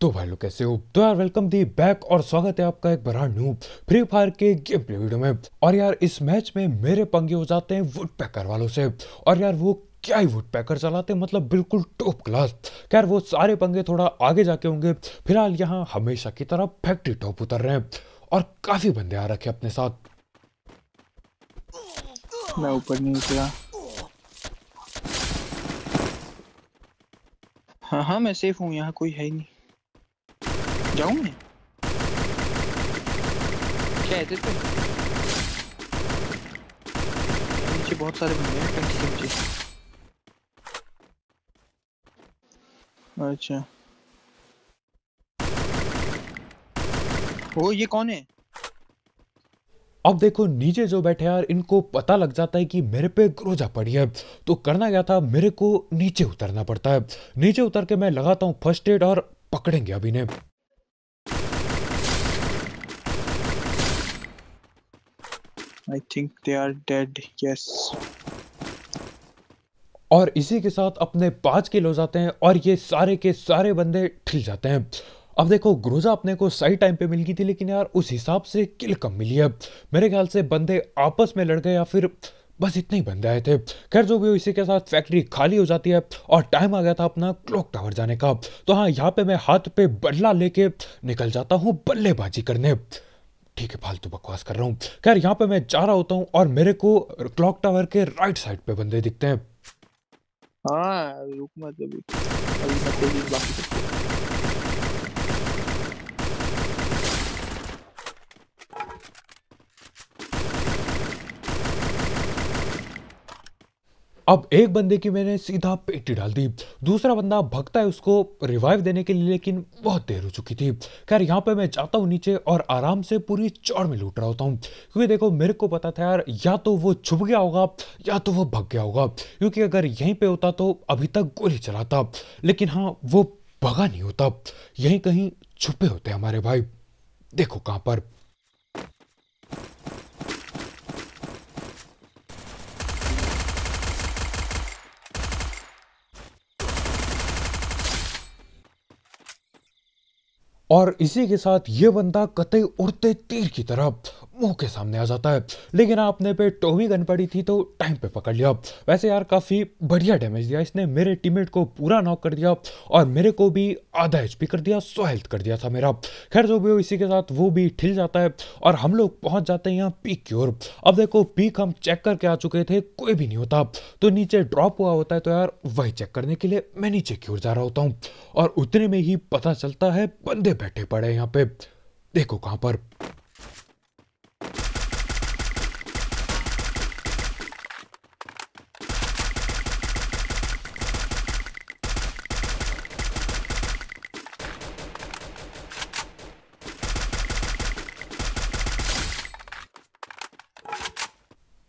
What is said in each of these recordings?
तो भाई लोग कैसे हो तो यार वेलकम दी बैक और स्वागत है आपका एक बड़ा न्यू फ्री फायर के गेम प्ले वीडियो में और यार इस मैच में मेरे पंगे हो जाते हैं वुड पैकर वालों से और यार वो क्या ही वुड पैकर चलाते हैं मतलब बिल्कुल टॉप क्लास खैर वो सारे पंगे थोड़ा आगे जाके होंगे फिलहाल यहाँ हमेशा की तरह फैक्ट्री टॉप उतर रहे हैं और काफी बंदे आ रखे अपने साथ मैं ऊपर नहीं उतरा हाँ हाँ मैं सेफ हूँ यहाँ कोई है ही नहीं going? क्या did तो नीचे बहुत सारे बंदे हैं टंकी के अच्छा ओ ये कौन है अब देखो नीचे जो बैठे यार इनको पता लग जाता है कि मेरे पे ग्रोजा पड़ी है तो करना क्या था मेरे को नीचे उतरना पड़ता है नीचे उतर के मैं लगाता हूँ फर्स्ट एड और पकड़ेंगे अभी ने I think they are dead yes और इसी के साथ अपने पाँच किलो जाते हैं और ये सारे के सारे बंदे ठिल जाते हैं अब देखो ग्रोजा अपने को सही टाइम पे मिल गई थी लेकिन यार उस हिसाब से किल कम मिली है मेरे ख्याल से बंदे आपस में लड़ गए या फिर बस इतने ही बंदे आए थे खैर जो भी हो इसी के साथ फैक्ट्री खाली हो जाती है और टाइम आ गया था अपना क्लॉक टावर जाने का तो हाँ यहाँ पे मैं हाथ पे बल्ला लेके निकल जाता हूँ बल्लेबाजी करने ठीक है फालतू बकवास कर रहा हूँ खैर यहाँ पे मैं जा रहा होता हूँ और मेरे को क्लॉक टावर के राइट साइड पे बंदे दिखते हैं हाँ रुक मत अभी अभी मत बाकी अब एक बंदे की मैंने सीधा पेटी डाल दी दूसरा बंदा भगता है उसको रिवाइव देने के लिए लेकिन बहुत देर हो चुकी थी खैर यहाँ पे मैं जाता हूँ नीचे और आराम से पूरी चौड़ में लूट रहा होता हूँ क्योंकि देखो मेरे को पता था यार या तो वो छुप गया होगा या तो वो भग गया होगा क्योंकि अगर यहीं पर होता तो अभी तक गोली चलाता लेकिन हाँ वो भगा नहीं होता यहीं कहीं छुपे होते हमारे भाई देखो कहाँ पर और इसी के साथ ये बंदा कतई उड़ते तीर की तरफ मुंह के सामने आ जाता है लेकिन आपने पे टोमी तो गन पड़ी थी तो टाइम पे पकड़ लिया वैसे यार काफ़ी बढ़िया डैमेज दिया इसने मेरे टीममेट को पूरा नॉक कर दिया और मेरे को भी आधा एच कर दिया सो हेल्थ कर दिया था मेरा खैर जो भी हो इसी के साथ वो भी ठिल जाता है और हम लोग पहुंच जाते हैं यहाँ पीक की ओर अब देखो पीक हम चेक करके आ चुके थे कोई भी नहीं होता तो नीचे ड्रॉप हुआ होता है तो यार वही चेक करने के लिए मैं नीचे की ओर जा रहा होता हूँ और उतने में ही पता चलता है बंदे बैठे पड़े यहाँ पे देखो कहाँ पर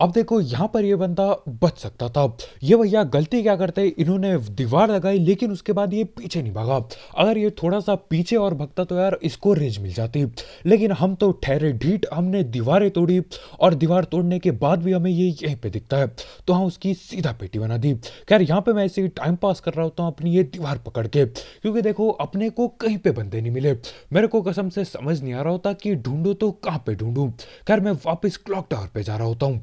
अब देखो यहाँ पर ये बंदा बच सकता था ये भैया गलती क्या करते इन्होंने दीवार लगाई लेकिन उसके बाद ये पीछे नहीं भागा अगर ये थोड़ा सा पीछे और भगता तो यार इसको रेंज मिल जाती लेकिन हम तो ठहरे ढीठ हमने दीवारें तोड़ी और दीवार तोड़ने के बाद भी हमें ये यहीं पे दिखता है तो हाँ उसकी सीधा पेटी बना दी खैर यहाँ पर मैं ऐसे ही टाइम पास कर रहा होता हूँ अपनी ये दीवार पकड़ के क्योंकि देखो अपने को कहीं पर बंदे नहीं मिले मेरे को कसम से समझ नहीं आ रहा होता कि ढूंढो तो कहाँ पर ढूंढूँ खैर मैं वापस क्लॉक टावर पे जा रहा होता हूँ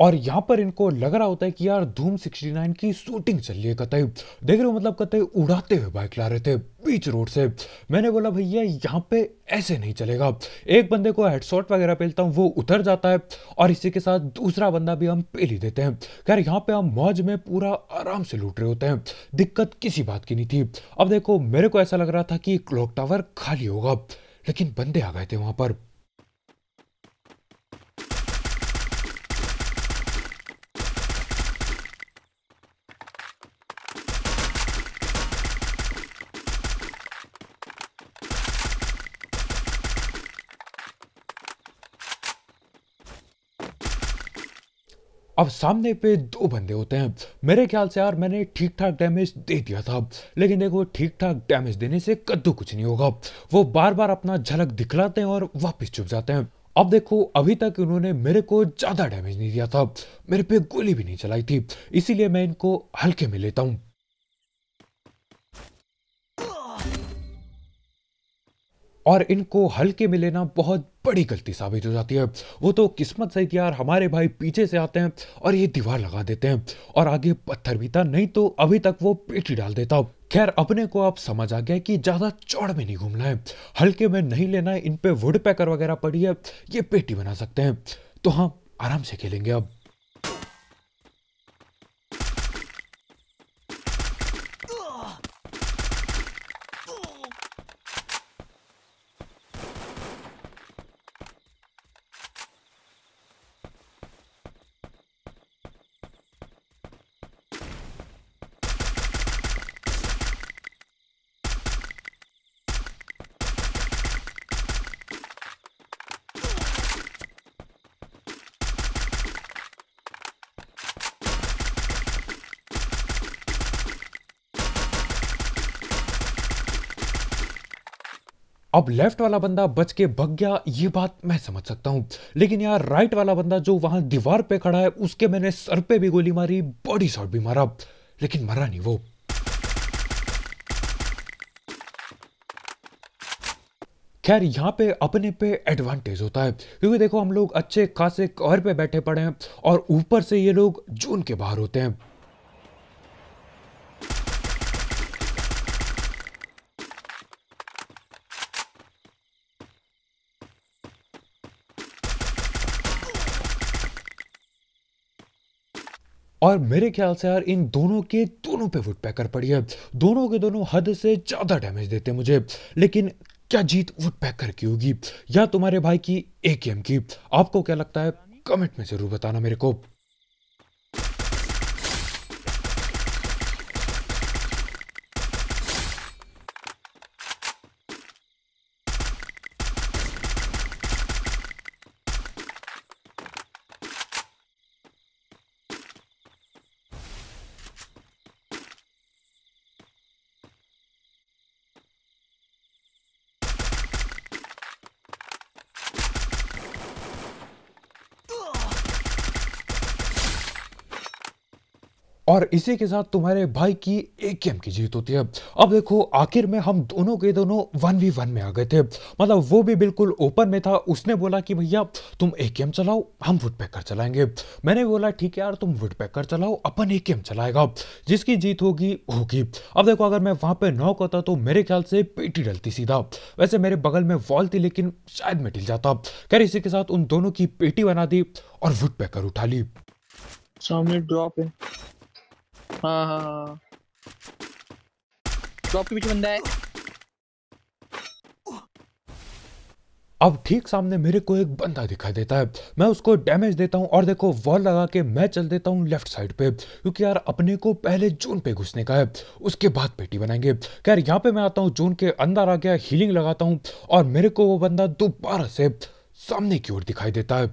और यहाँ पर इनको लग रहा होता है कि यार धूम 69 की शूटिंग चल रही है कतई देख रहे हो मतलब कतई उड़ाते हुए बाइक ला रहे थे बीच रोड से मैंने बोला भैया यहाँ पे ऐसे नहीं चलेगा एक बंदे को हेडशॉट वगैरह पेलता हूँ वो उतर जाता है और इसी के साथ दूसरा बंदा भी हम पेल ही देते हैं खैर यहाँ पे हम मौज में पूरा आराम से लूट रहे होते हैं दिक्कत किसी बात की नहीं थी अब देखो मेरे को ऐसा लग रहा था कि क्लॉक टावर खाली होगा लेकिन बंदे आ गए थे वहाँ पर अब सामने पे दो बंदे होते हैं मेरे ख्याल से यार मैंने ठीक ठाक डैमेज दे दिया था लेकिन देखो ठीक ठाक डैमेज देने से कद्दू कुछ नहीं होगा वो बार बार अपना झलक दिखलाते हैं और वापस चुप जाते हैं अब देखो अभी तक उन्होंने मेरे को ज़्यादा डैमेज नहीं दिया था मेरे पे गोली भी नहीं चलाई थी इसीलिए मैं इनको हल्के में लेता हूं और इनको हल्के में लेना बहुत बड़ी गलती साबित हो जाती है वो तो किस्मत से थी यार हमारे भाई पीछे से आते हैं और ये दीवार लगा देते हैं और आगे पत्थर भी था नहीं तो अभी तक वो पेटी डाल देता खैर अपने को आप समझ आ गया कि ज़्यादा चौड़ में नहीं घूमना है हल्के में नहीं लेना है इन पे वुड पैकर वगैरह पड़ी है ये पेटी बना सकते हैं तो हाँ आराम से खेलेंगे अब अब लेफ्ट वाला बंदा बच के भग गया ये बात मैं समझ सकता हूँ लेकिन यार राइट वाला बंदा जो वहां दीवार पे खड़ा है उसके मैंने सर पे भी गोली मारी बॉडी शॉट भी मारा लेकिन मरा नहीं वो खैर यहाँ पे अपने पे एडवांटेज होता है क्योंकि देखो हम लोग अच्छे खासे कवर पे बैठे पड़े हैं और ऊपर से ये लोग जून के बाहर होते हैं और मेरे ख्याल से यार इन दोनों के दोनों पे वुड पैकर पड़ी है दोनों के दोनों हद से ज़्यादा डैमेज देते हैं मुझे लेकिन क्या जीत वुड पैकर की होगी या तुम्हारे भाई की ए की आपको क्या लगता है कमेंट में ज़रूर बताना मेरे को और इसी के साथ तुम्हारे भाई की एक गेम की जीत होती है अब देखो आखिर में हम दोनों के दोनों वन वी वन में आ गए थे मतलब वो भी बिल्कुल ओपन में था उसने बोला कि भैया तुम ए गेम चलाओ हम वुड पैकर चलाएंगे मैंने बोला ठीक है यार तुम वुड पैकर चलाओ अपन ए गेम चलाएगा जिसकी जीत होगी होगी अब देखो अगर मैं वहाँ पर नॉक होता तो मेरे ख्याल से पेटी डलती सीधा वैसे मेरे बगल में वॉल थी लेकिन शायद मैं ढिल जाता खैर इसी के साथ उन दोनों की पेटी बना दी और वुड पैकर उठा ली सामने ड्रॉप है हाँ, हाँ, हाँ, हाँ। के पीछे बंदा है अब ठीक सामने मेरे को एक बंदा दिखाई देता है मैं उसको डैमेज देता हूँ और देखो वॉल लगा के मैं चल देता हूँ लेफ्ट साइड पे क्योंकि यार अपने को पहले जून पे घुसने का है उसके बाद पेटी बनाएंगे खैर यहाँ पे मैं आता हूँ जून के अंदर आ गया हीलिंग लगाता हूँ और मेरे को वो बंदा दोबारा से सामने की ओर दिखाई देता है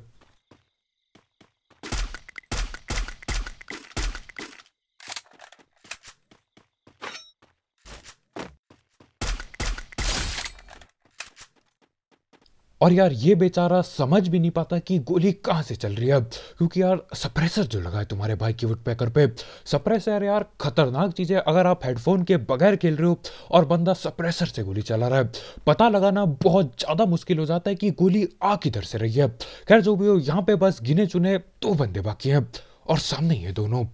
और यार ये बेचारा समझ भी नहीं पाता कि गोली कहाँ से चल रही है क्योंकि यार सप्रेसर जो लगा है तुम्हारे बाइक के पैकर पे सप्रेसर यार खतरनाक चीज़ है अगर आप हेडफोन के बगैर खेल रहे हो और बंदा सप्रेसर से गोली चला रहा है पता लगाना बहुत ज़्यादा मुश्किल हो जाता है कि गोली आ किधर से रही है खैर जो भी हो यहाँ पे बस गिने चुने दो बंदे बाकी हैं और सामने ही है दोनों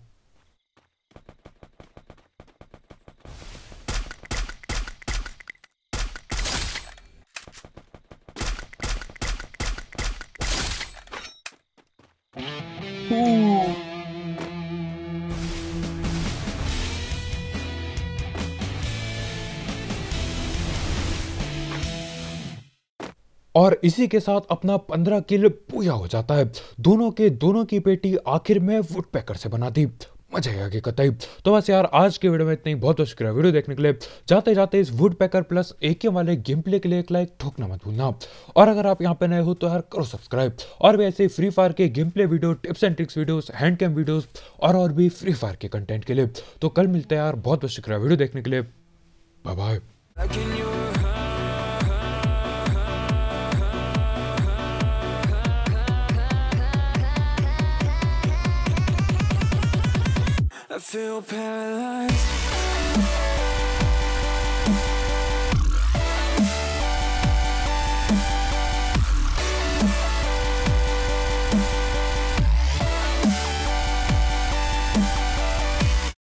और इसी के साथ अपना पंद्रह किल पूया हो जाता है दोनों के दोनों की पेटी आखिर में वुड पैकर से बना दी मजा आएगा कि कतई तो बस यार आज के वीडियो में इतना ही बहुत बहुत शुक्रिया वीडियो देखने के लिए जाते जाते इस वुड पैकर प्लस एक वाले गेम प्ले के लिए एक लाइक ठोकना मत भूलना और अगर आप यहाँ पे नए हो तो यार करो सब्सक्राइब और भी ऐसे फ्री फायर के game play video tips and tricks videos hand cam videos और और भी फ्री फायर के कंटेंट के लिए तो कल मिलते हैं यार बहुत बहुत शुक्रिया वीडियो देखने के लिए bye bye I feel paralyzed